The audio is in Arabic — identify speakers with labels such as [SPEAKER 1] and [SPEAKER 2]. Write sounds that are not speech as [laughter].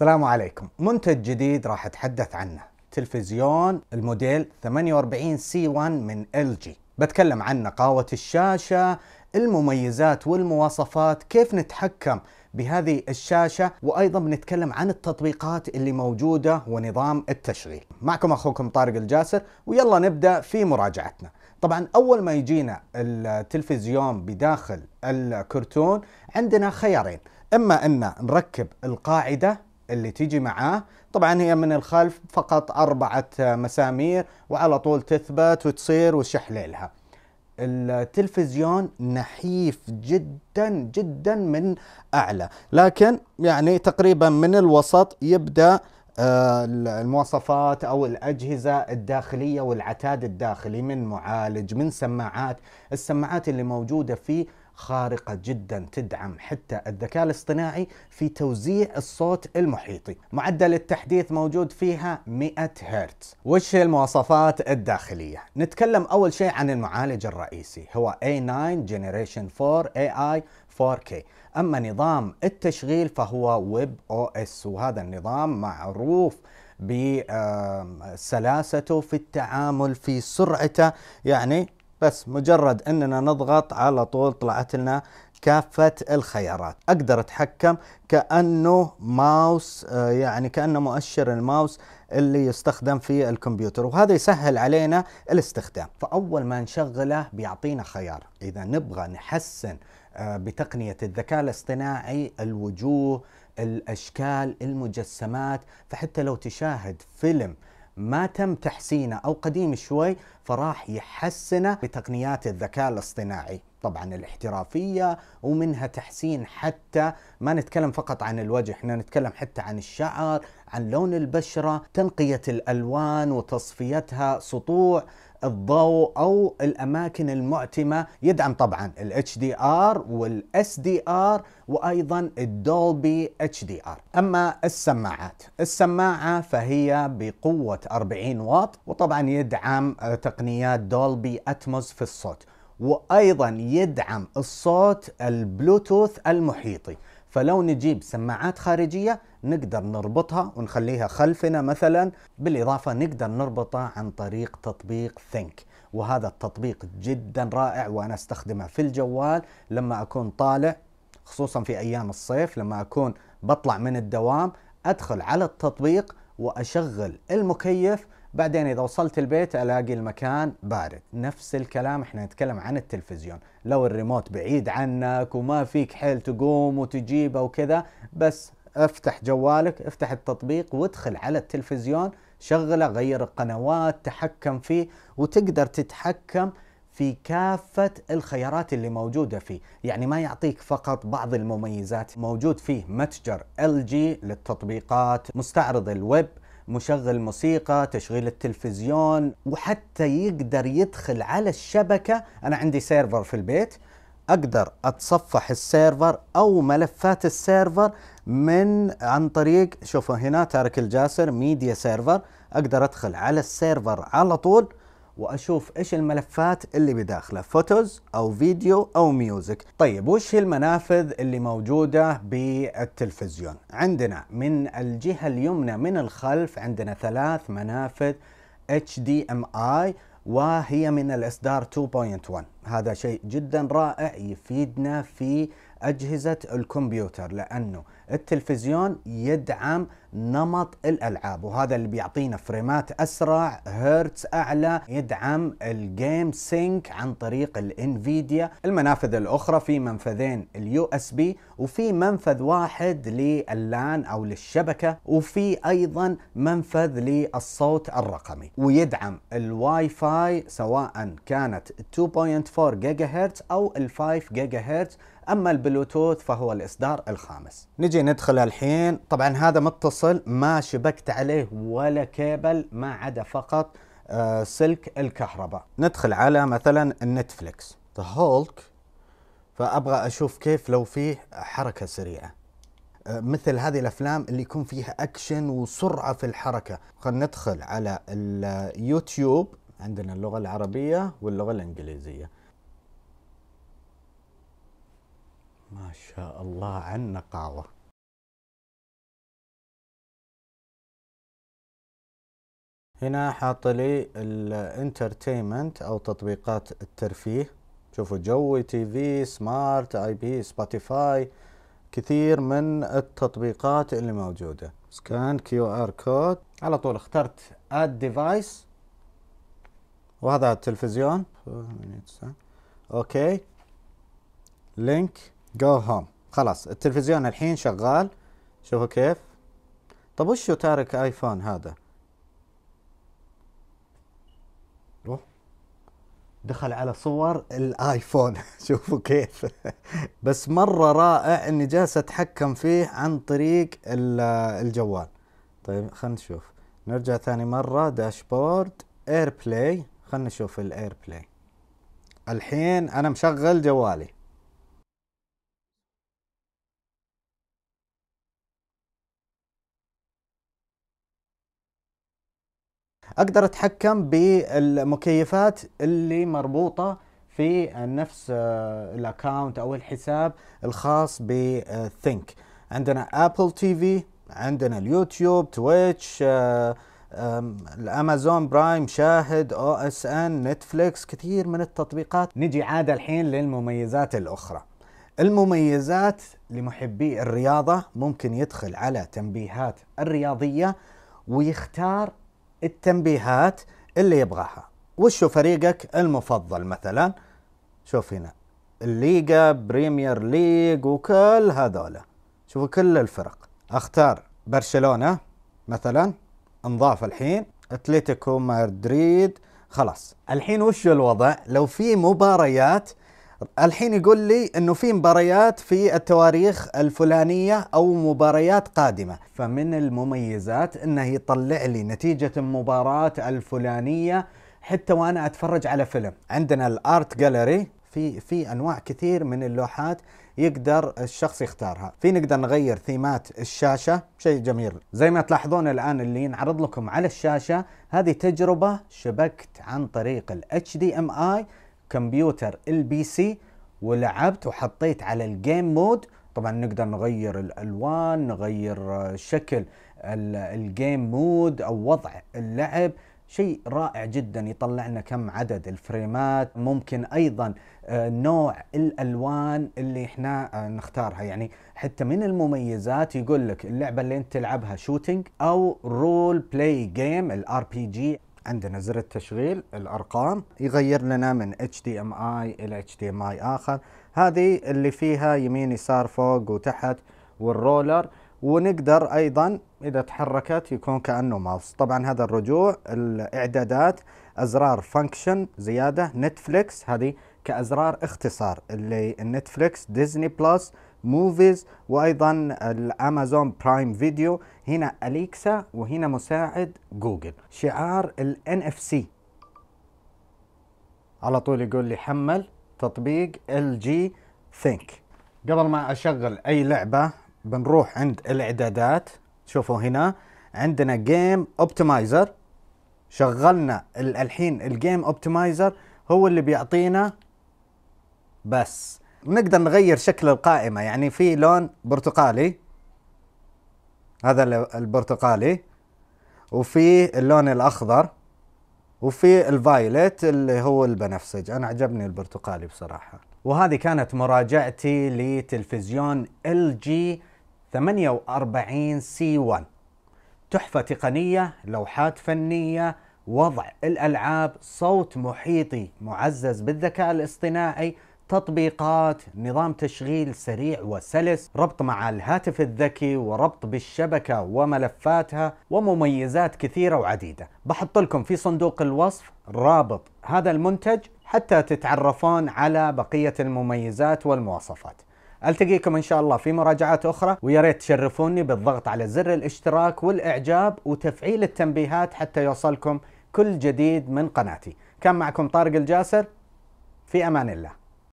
[SPEAKER 1] السلام عليكم منتج جديد راح اتحدث عنه تلفزيون الموديل 48 سي 1 من ال جي بتكلم عن نقاوة الشاشة المميزات والمواصفات كيف نتحكم بهذه الشاشة وأيضا بنتكلم عن التطبيقات اللي موجودة ونظام التشغيل معكم أخوكم طارق الجاسر ويلا نبدأ في مراجعتنا طبعا أول ما يجينا التلفزيون بداخل الكرتون عندنا خيارين إما أن نركب القاعدة اللي تيجي معاه طبعا هي من الخلف فقط أربعة مسامير وعلى طول تثبت وتصير وشحليلها التلفزيون نحيف جدا جدا من أعلى لكن يعني تقريبا من الوسط يبدأ آه، المواصفات او الاجهزه الداخليه والعتاد الداخلي من معالج من سماعات السماعات اللي موجوده فيه خارقة جدا تدعم حتى الذكاء الاصطناعي في توزيع الصوت المحيطي معدل التحديث موجود فيها 100 هرتز وش المواصفات الداخلية نتكلم أول شيء عن المعالج الرئيسي هو A9 Generation 4 AI 4K أما نظام التشغيل فهو ويب او اس وهذا النظام معروف بسلاسته في التعامل في سرعته يعني بس مجرد اننا نضغط على طول طلعت لنا كافة الخيارات اقدر اتحكم كأنه ماوس آه، يعني كأنه مؤشر الماوس اللي يستخدم في الكمبيوتر وهذا يسهل علينا الاستخدام فاول ما نشغله بيعطينا خيار اذا نبغى نحسن آه، بتقنية الذكاء الاصطناعي الوجوه الاشكال المجسمات فحتى لو تشاهد فيلم ما تم تحسينه أو قديم شوي فراح يحسنه بتقنيات الذكاء الاصطناعي طبعا الاحترافية ومنها تحسين حتى ما نتكلم فقط عن الوجه احنا نتكلم حتى عن الشعر عن لون البشرة تنقية الألوان وتصفيتها سطوع الضوء أو الأماكن المعتمة يدعم طبعا ال HDR وال SDR وأيضا الدولبي HDR أما السماعات السماعة فهي بقوة 40 واط وطبعا يدعم تقنيات دولبي أتموس في الصوت وايضا يدعم الصوت البلوتوث المحيطي فلو نجيب سماعات خارجيه نقدر نربطها ونخليها خلفنا مثلا بالاضافه نقدر نربطها عن طريق تطبيق ثينك وهذا التطبيق جدا رائع وانا استخدمه في الجوال لما اكون طالع خصوصا في ايام الصيف لما اكون بطلع من الدوام ادخل على التطبيق واشغل المكيف بعدين اذا وصلت البيت الاقي المكان بارد نفس الكلام احنا نتكلم عن التلفزيون لو الريموت بعيد عنك وما فيك حيل تقوم وتجيبه وكذا بس افتح جوالك افتح التطبيق وادخل على التلفزيون شغله غير القنوات تحكم فيه وتقدر تتحكم في كافة الخيارات اللي موجودة فيه يعني ما يعطيك فقط بعض المميزات موجود فيه متجر LG للتطبيقات مستعرض الويب مشغل موسيقى تشغيل التلفزيون وحتى يقدر يدخل على الشبكة أنا عندي سيرفر في البيت أقدر أتصفح السيرفر أو ملفات السيرفر من عن طريق شوفوا هنا تارك الجاسر ميديا سيرفر أقدر أدخل على السيرفر على طول واشوف ايش الملفات اللي بداخله فوتوز او فيديو او ميوزك طيب وش هي المنافذ اللي موجوده بالتلفزيون عندنا من الجهه اليمنى من الخلف عندنا ثلاث منافذ HDMI وهي من الاصدار 2.1 هذا شيء جدا رائع يفيدنا في أجهزة الكمبيوتر لأنه التلفزيون يدعم نمط الألعاب وهذا اللي بيعطينا فريمات أسرع هرتز أعلى يدعم الجيم سينك عن طريق الانفيديا المنافذ الأخرى في منفذين اليو اس بي وفي منفذ واحد لللان أو للشبكة وفي أيضا منفذ للصوت الرقمي ويدعم الواي فاي سواء كانت 2.4 4 جيجا هرتز أو ال 5 جيجا هرتز أما البلوتوث فهو الإصدار الخامس نجي ندخل الحين طبعا هذا متصل ما شبكت عليه ولا كيبل ما عدا فقط آه، سلك الكهرباء ندخل على مثلا النتفليكس ذا هولك فابغى اشوف كيف لو فيه حركه سريعه آه، مثل هذه الافلام اللي يكون فيها اكشن وسرعه في الحركه خلينا ندخل على اليوتيوب آه، عندنا اللغه العربيه واللغه الانجليزيه ما شاء الله عن نقاوة هنا حاط لي الانترتينمنت او تطبيقات الترفيه شوفوا جوي تي في سمارت اي بي سبوتيفاي كثير من التطبيقات اللي موجوده سكان كيو ار كود على طول اخترت اد ديفايس وهذا التلفزيون اوكي لينك جو هوم خلاص التلفزيون الحين شغال شوفوا كيف طب وشو تارك ايفون هذا أوه. دخل على صور الايفون [laughs] شوفوا كيف بس مره رائع اني جالس اتحكم فيه عن طريق الجوال طيب خلينا نشوف نرجع ثاني مره داشبورد اير بلاي خلينا نشوف الاير بلاي الحين انا مشغل جوالي اقدر اتحكم بالمكيفات اللي مربوطه في نفس آه، الاكونت او الحساب الخاص بثينك عندنا ابل تي في عندنا اليوتيوب تويتش آه، الامازون برايم شاهد او اس ان نتفليكس كثير من التطبيقات نجي عاد الحين للمميزات الاخرى المميزات لمحبي الرياضه ممكن يدخل على تنبيهات الرياضيه ويختار التنبيهات اللي يبغاها وشو فريقك المفضل مثلا شوف هنا الليجا بريمير ليج وكل هذولا شوفوا كل الفرق اختار برشلونة مثلا انضاف الحين اتلتيكو مدريد خلاص الحين وش الوضع لو في مباريات الحين يقول لي انه في مباريات في التواريخ الفلانيه او مباريات قادمه، فمن المميزات انه يطلع لي نتيجه المباراه الفلانيه حتى وانا اتفرج على فيلم، عندنا الارت جاليري في في انواع كثير من اللوحات يقدر الشخص يختارها، في نقدر نغير ثيمات الشاشه، شيء جميل، زي ما تلاحظون الان اللي ينعرض لكم على الشاشه هذه تجربه شبكت عن طريق ال HDMI كمبيوتر البي سي ولعبت وحطيت على الجيم مود طبعا نقدر نغير الالوان نغير شكل الجيم مود او وضع اللعب شيء رائع جدا يطلعنا كم عدد الفريمات ممكن ايضا آه، نوع الالوان اللي احنا آه، نختارها يعني حتى من المميزات يقول لك اللعبه اللي انت تلعبها شوتينج او رول بلاي جيم الار بي جي عندنا زر التشغيل الارقام يغير لنا من HDMI الى HDMI اخر هذه اللي فيها يمين يسار فوق وتحت والرولر ونقدر ايضا اذا تحركت يكون كانه ماوس طبعا هذا الرجوع الاعدادات ازرار فانكشن زياده نتفليكس هذه كازرار اختصار اللي نتفليكس ديزني بلس موفيز وايضا الامازون برايم فيديو هنا اليكسا وهنا مساعد جوجل شعار ال NFC على طول يقول لي حمل تطبيق LG Think قبل ما اشغل اي لعبه بنروح عند الاعدادات شوفوا هنا عندنا جيم اوبتمايزر شغلنا الحين الجيم اوبتمايزر هو اللي بيعطينا بس نقدر نغير شكل القائمة يعني في لون برتقالي هذا البرتقالي وفي اللون الأخضر وفي الفايلت اللي هو البنفسج أنا عجبني البرتقالي بصراحة وهذه كانت مراجعتي لتلفزيون LG 48 سي 1 تحفة تقنية لوحات فنية وضع الألعاب صوت محيطي معزز بالذكاء الاصطناعي تطبيقات نظام تشغيل سريع وسلس ربط مع الهاتف الذكي وربط بالشبكة وملفاتها ومميزات كثيرة وعديدة بحط لكم في صندوق الوصف رابط هذا المنتج حتى تتعرفون على بقية المميزات والمواصفات التقيكم ان شاء الله في مراجعات اخرى ويا ريت تشرفوني بالضغط على زر الاشتراك والاعجاب وتفعيل التنبيهات حتى يوصلكم كل جديد من قناتي كان معكم طارق الجاسر في امان الله